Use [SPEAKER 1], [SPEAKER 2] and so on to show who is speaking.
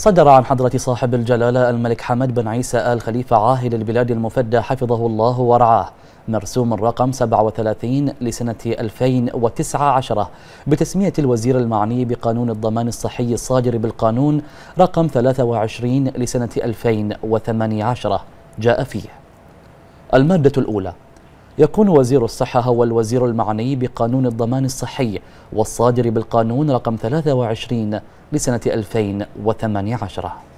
[SPEAKER 1] صدر عن حضرة صاحب الجلالة الملك حمد بن عيسى آل خليفة عاهل البلاد المفدى حفظه الله ورعاه مرسوم الرقم 37 لسنة 2019 بتسمية الوزير المعني بقانون الضمان الصحي الصادر بالقانون رقم 23 لسنة 2018 جاء فيه المادة الأولى يكون وزير الصحة هو الوزير المعني بقانون الضمان الصحي والصادر بالقانون رقم 23 لسنة 2018